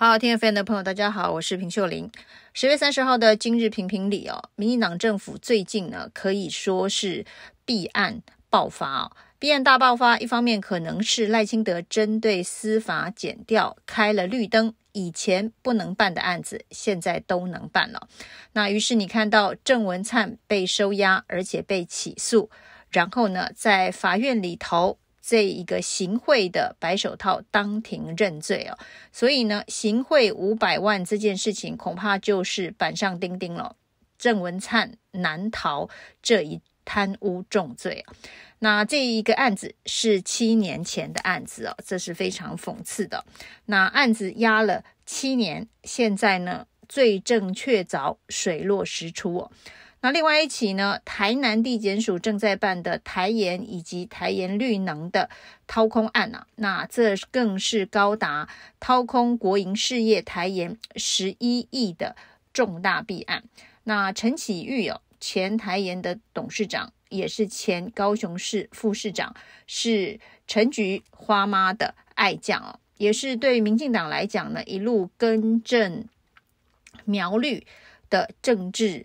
好，听见飞的朋友，大家好，我是平秀玲。十月三十号的今日评评理哦，民进党政府最近呢可以说是弊案爆发，弊案大爆发。一方面可能是赖清德针对司法减掉开了绿灯，以前不能办的案子现在都能办了。那于是你看到郑文灿被收押，而且被起诉，然后呢在法院里头。这一个行贿的白手套当庭认罪哦，所以呢，行贿五百万这件事情恐怕就是板上钉钉了，郑文灿难逃这一贪污重罪啊。那这一个案子是七年前的案子哦，这是非常讽刺的。那案子压了七年，现在呢，罪证确凿，水落石出哦。那另外一起呢？台南地检署正在办的台盐以及台盐绿能的掏空案啊，那这更是高达掏空国营事业台盐十一亿的重大弊案。那陈启玉哦，前台盐的董事长，也是前高雄市副市长，是陈菊花妈的爱将哦，也是对民进党来讲呢，一路跟正苗绿的政治。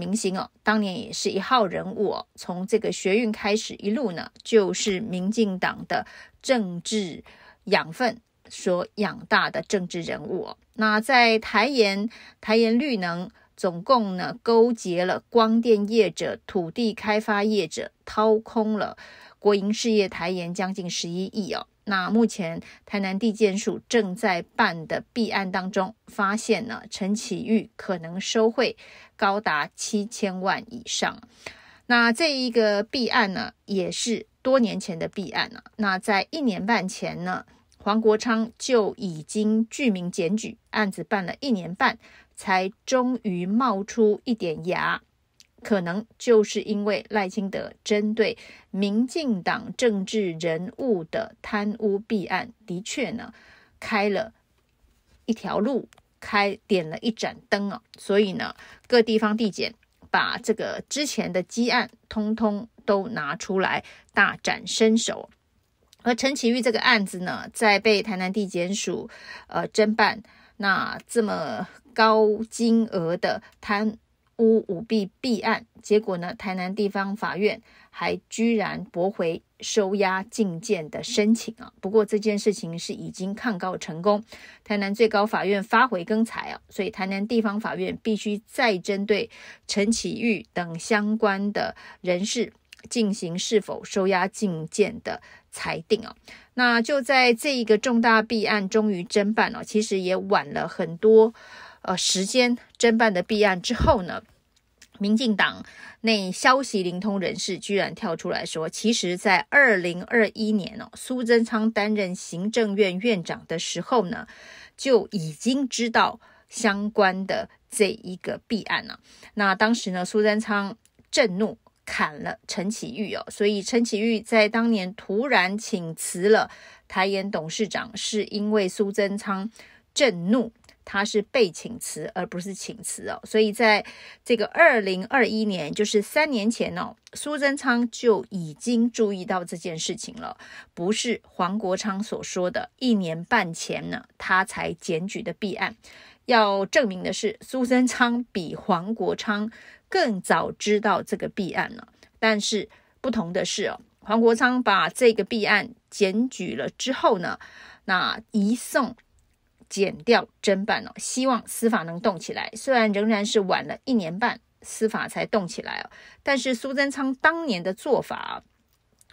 明星哦，当年也是一号人物哦。从这个学运开始一路呢，就是民进党的政治养分所养大的政治人物哦。那在台盐，台盐绿能总共呢，勾结了光电业者、土地开发业者，掏空了国营事业台盐将近十一亿哦。那目前台南地检署正在办的弊案当中，发现呢陈启玉可能收贿高达七千万以上。那这一个弊案呢，也是多年前的弊案了。那在一年半前呢，黄国昌就已经具名检举，案子办了一年半，才终于冒出一点芽。可能就是因为赖清德针对民进党政治人物的贪污弊案，的确呢，开了一条路，开点了一盏灯啊，所以呢，各地方地检把这个之前的积案，通通都拿出来大展身手。而陈启玉这个案子呢，在被台南地检署呃侦办，那这么高金额的贪。污舞弊弊案，结果呢？台南地方法院还居然驳回收押禁见的申请啊！不过这件事情是已经抗告成功，台南最高法院发回更裁啊，所以台南地方法院必须再针对陈启玉等相关的人士进行是否收押禁见的裁定啊。那就在这一个重大弊案终于侦办了，其实也晚了很多。呃，时间侦办的弊案之后呢，民进党内消息灵通人士居然跳出来说，其实，在二零二一年哦，苏贞昌担任行政院院长的时候呢，就已经知道相关的这一个弊案了。那当时呢，苏贞昌震怒，砍了陈启玉哦，所以陈启玉在当年突然请辞了台研董事长，是因为苏贞昌震怒。他是被请辞，而不是请辞哦。所以在这个二零二一年，就是三年前哦，苏贞昌就已经注意到这件事情了，不是黄国昌所说的。一年半前呢，他才检举的弊案。要证明的是，苏贞昌比黄国昌更早知道这个弊案了。但是不同的是哦，黄国昌把这个弊案检举了之后呢，那移送。剪掉侦办了，希望司法能动起来。虽然仍然是晚了一年半，司法才动起来哦。但是苏贞昌当年的做法，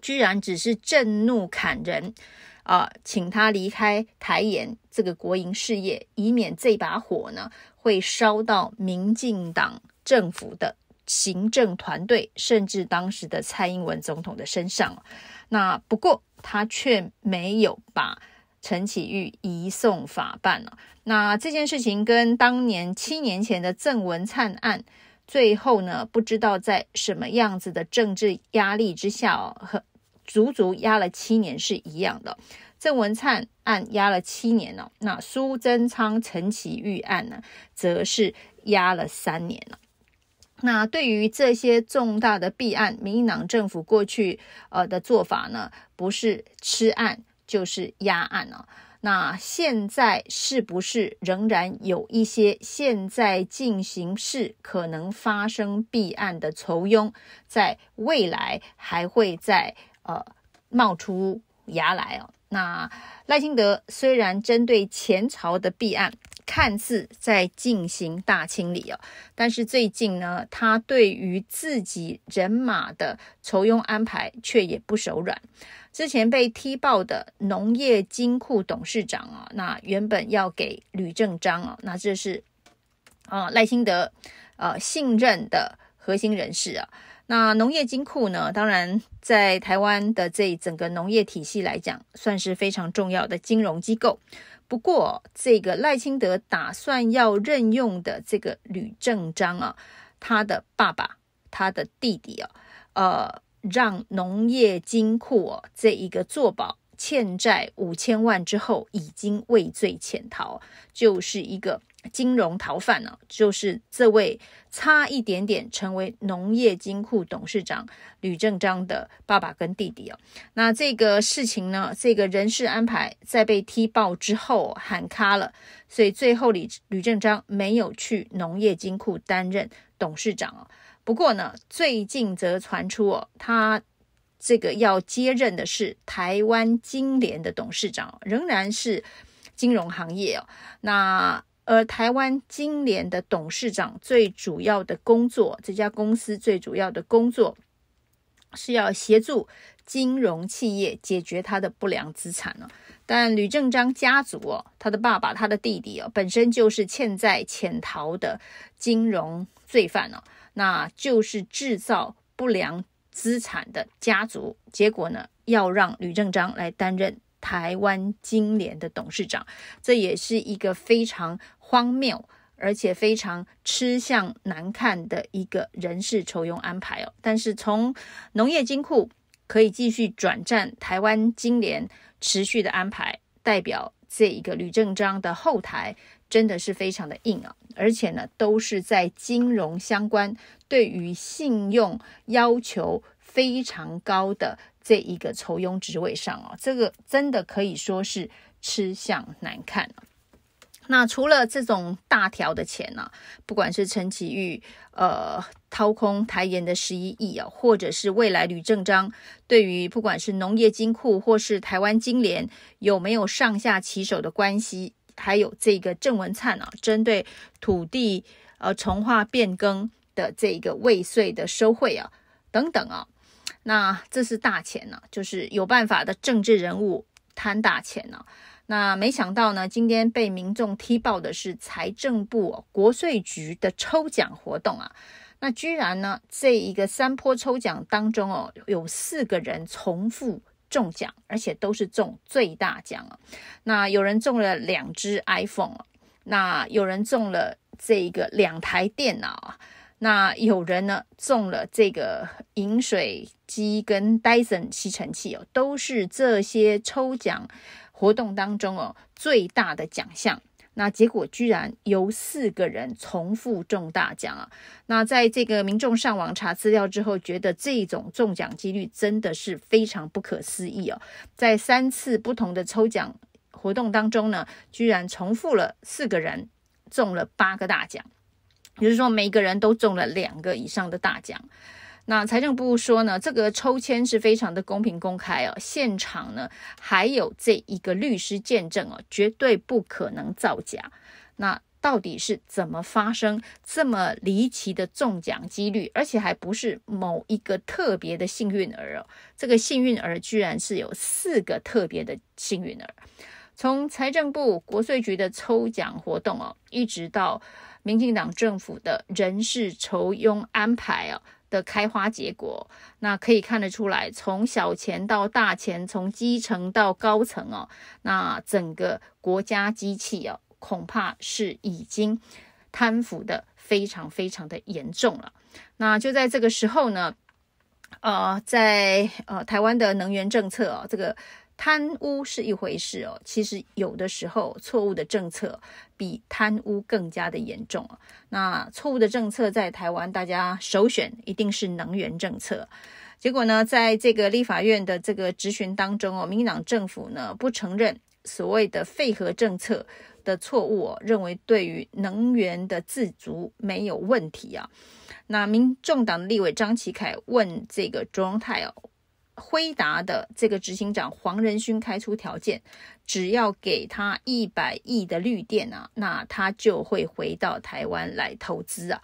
居然只是震怒砍人啊，请他离开台演这个国营事业，以免这把火呢会烧到民进党政府的行政团队，甚至当时的蔡英文总统的身上。那不过他却没有把。陈启玉移送法办了，那这件事情跟当年七年前的郑文灿案最后呢，不知道在什么样子的政治压力之下哦，和足足压了七年是一样的。郑文灿案压了七年呢，那苏贞昌、陈启玉案呢，则是压了三年了。那对于这些重大的弊案，民进党政府过去呃的做法呢，不是吃案。就是压案啊，那现在是不是仍然有一些现在进行式可能发生弊案的仇庸，在未来还会在呃冒出芽来啊？那赖清德虽然针对前朝的弊案，看似在进行大清理哦，但是最近呢，他对于自己人马的酬庸安排却也不手软。之前被踢爆的农业金库董事长啊，那原本要给吕正章啊，那这是啊赖清德呃信任的核心人士啊。那农业金库呢？当然，在台湾的这整个农业体系来讲，算是非常重要的金融机构。不过，这个赖清德打算要任用的这个吕正章啊，他的爸爸、他的弟弟啊，呃，让农业金库哦这一个作保欠债五千万之后，已经畏罪潜逃，就是一个。金融逃犯呢，就是这位差一点点成为农业金库董事长吕正章的爸爸跟弟弟啊。那这个事情呢，这个人事安排在被踢爆之后喊卡了，所以最后李吕正章没有去农业金库担任董事长啊。不过呢，最近则传出哦，他这个要接任的是台湾金联的董事长，仍然是金融行业哦。那而台湾金联的董事长最主要的工作，这家公司最主要的工作，是要协助金融企业解决它的不良资产但吕正章家族哦，他的爸爸、他的弟弟哦，本身就是欠债潜逃的金融罪犯哦，那就是制造不良资产的家族。结果呢，要让吕正章来担任台湾金联的董事长，这也是一个非常。荒谬，而且非常吃相难看的一个人事抽佣安排哦。但是从农业金库可以继续转战台湾金联持续的安排，代表这一个吕正章的后台真的是非常的硬啊。而且呢，都是在金融相关、对于信用要求非常高的这一个抽佣职位上哦，这个真的可以说是吃相难看那除了这种大条的钱呢，不管是陈其玉呃掏空台盐的十一亿啊，或者是未来吕正章对于不管是农业金库或是台湾金联有没有上下其手的关系，还有这个郑文灿啊针对土地呃从化变更的这个未税的收贿啊等等啊，那这是大钱呢，就是有办法的政治人物贪大钱呢。那没想到呢，今天被民众踢爆的是财政部国税局的抽奖活动啊！那居然呢，这一个三波抽奖当中哦，有四个人重复中奖，而且都是中最大奖啊！那有人中了两只 iPhone 啊，那有人中了这个两台电脑啊，那有人呢中了这个饮水机跟 Dyson 吸尘器哦，都是这些抽奖。活动当中哦，最大的奖项，那结果居然由四个人重复中大奖啊！那在这个民众上网查资料之后，觉得这种中奖几率真的是非常不可思议哦。在三次不同的抽奖活动当中呢，居然重复了四个人中了八个大奖，也就是说，每个人都中了两个以上的大奖。那财政部说呢，这个抽签是非常的公平公开哦，现场呢还有这一个律师见证哦，绝对不可能造假。那到底是怎么发生这么离奇的中奖几率，而且还不是某一个特别的幸运儿哦，这个幸运儿居然是有四个特别的幸运儿。从财政部国税局的抽奖活动哦，一直到民进党政府的人事抽佣安排啊。的开花结果，那可以看得出来，从小钱到大钱，从基层到高层哦，那整个国家机器哦，恐怕是已经贪腐的非常非常的严重了。那就在这个时候呢，呃，在呃台湾的能源政策哦，这个。贪污是一回事哦，其实有的时候错误的政策比贪污更加的严重那错误的政策在台湾，大家首选一定是能源政策。结果呢，在这个立法院的这个质询当中哦，民进党政府呢不承认所谓的废核政策的错误，认为对于能源的自足没有问题啊。那民众党立委张其凯问这个庄荣泰哦。辉达的这个执行长黄仁勋开出条件，只要给他一百亿的绿电啊，那他就会回到台湾来投资啊。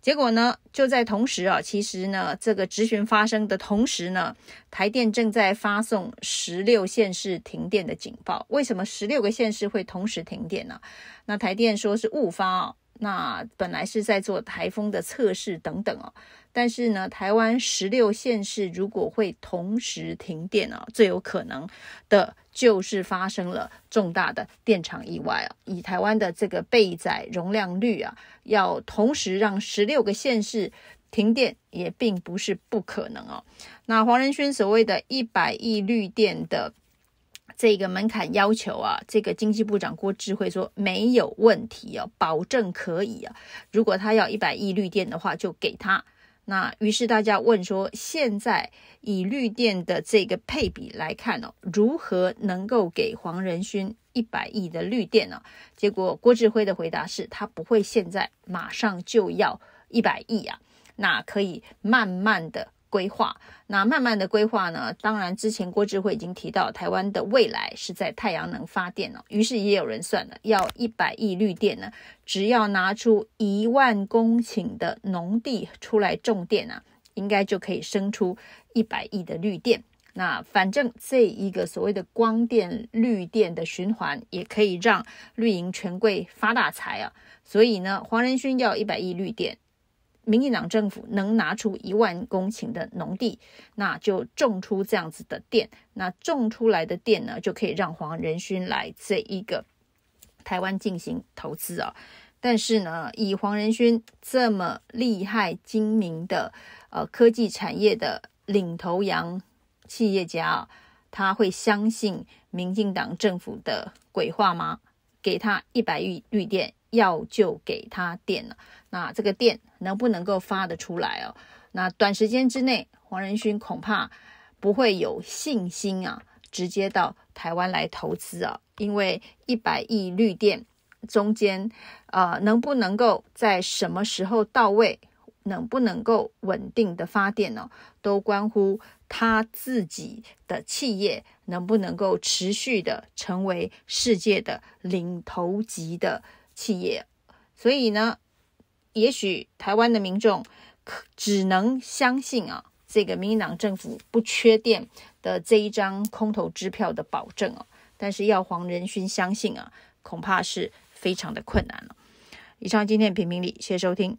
结果呢，就在同时啊，其实呢，这个执询发生的同时呢，台电正在发送十六县市停电的警报。为什么十六个县市会同时停电呢？那台电说是误发啊。那本来是在做台风的测试等等哦，但是呢，台湾十六县市如果会同时停电啊，最有可能的就是发生了重大的电厂意外啊。以台湾的这个备载容量率啊，要同时让十六个县市停电，也并不是不可能哦。那黄仁勋所谓的一百亿绿电的。这个门槛要求啊，这个经济部长郭智辉说没有问题哦，保证可以啊。如果他要一百亿绿电的话，就给他。那于是大家问说，现在以绿电的这个配比来看哦，如何能够给黄仁勋一百亿的绿电呢？结果郭智辉的回答是，他不会现在马上就要一百亿啊，那可以慢慢的。规划，那慢慢的规划呢？当然，之前郭智慧已经提到台湾的未来是在太阳能发电了。于是也有人算了，要一百亿绿电呢，只要拿出一万公顷的农地出来种电啊，应该就可以生出一百亿的绿电。那反正这一个所谓的光电绿电的循环，也可以让绿营权贵发大财啊。所以呢，黄仁勋要一百亿绿电。民进党政府能拿出一万公顷的农地，那就种出这样子的电，那种出来的电呢，就可以让黄仁勋来这一个台湾进行投资啊。但是呢，以黄仁勋这么厉害精明的呃科技产业的领头羊企业家，他会相信民进党政府的鬼话吗？给他一百亿绿电，要就给他电了。那这个电能不能够发得出来哦？那短时间之内，黄仁勋恐怕不会有信心啊，直接到台湾来投资啊，因为一百亿绿电中间，呃，能不能够在什么时候到位，能不能够稳定的发电呢？都关乎他自己的企业能不能够持续的成为世界的领头级的企业，所以呢？也许台湾的民众可只能相信啊，这个民进党政府不缺电的这一张空头支票的保证哦，但是要黄仁勋相信啊，恐怕是非常的困难了。以上今天的评评理，谢谢收听。